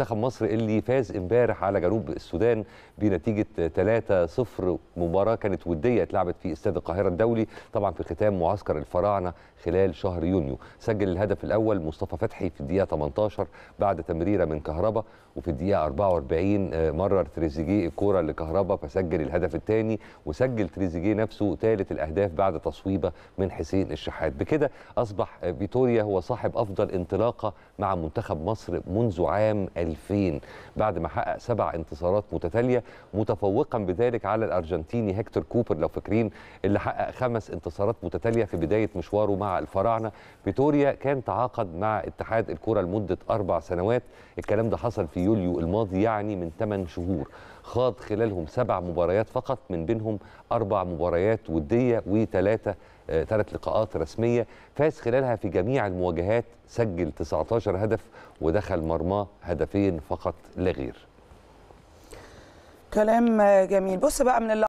منتخب مصر اللي فاز امبارح على جنوب السودان بنتيجه 3-0 مباراه كانت وديه اتلعبت في استاد القاهره الدولي طبعا في ختام معسكر الفراعنه خلال شهر يونيو سجل الهدف الاول مصطفى فتحي في الدقيقه 18 بعد تمريره من كهربا وفي الدقيقه 44 مرر تريزيجيه الكوره لكهربا فسجل الهدف الثاني وسجل تريزيجيه نفسه ثالث الاهداف بعد تصويبه من حسين الشحات بكده اصبح فيتوريا هو صاحب افضل انطلاقه مع منتخب مصر منذ عام 2000 بعد ما حقق سبع انتصارات متتاليه متفوقا بذلك على الارجنتيني هيكتور كوبر لو فاكرين اللي حقق خمس انتصارات متتاليه في بدايه مشواره مع الفراعنه فيتوريا كان تعاقد مع اتحاد الكره لمده اربع سنوات الكلام ده حصل في يوليو الماضي يعني من 8 شهور خاض خلالهم سبع مباريات فقط من بينهم اربع مباريات وديه وثلاثه ثلاث آه، لقاءات رسميه فاز خلالها في جميع المواجهات سجل 19 هدف ودخل مرماه هدفين فقط لغير كلام جميل بص بقى من اللي